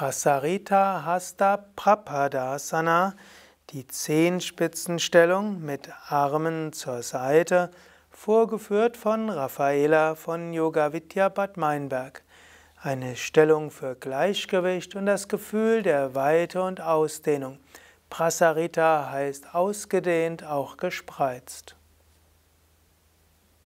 Prasarita Hasta Prapadasana, die Zehenspitzenstellung mit Armen zur Seite, vorgeführt von Raffaela von Yoga Vidya Bad Meinberg. Eine Stellung für Gleichgewicht und das Gefühl der Weite und Ausdehnung. Prasarita heißt ausgedehnt, auch gespreizt.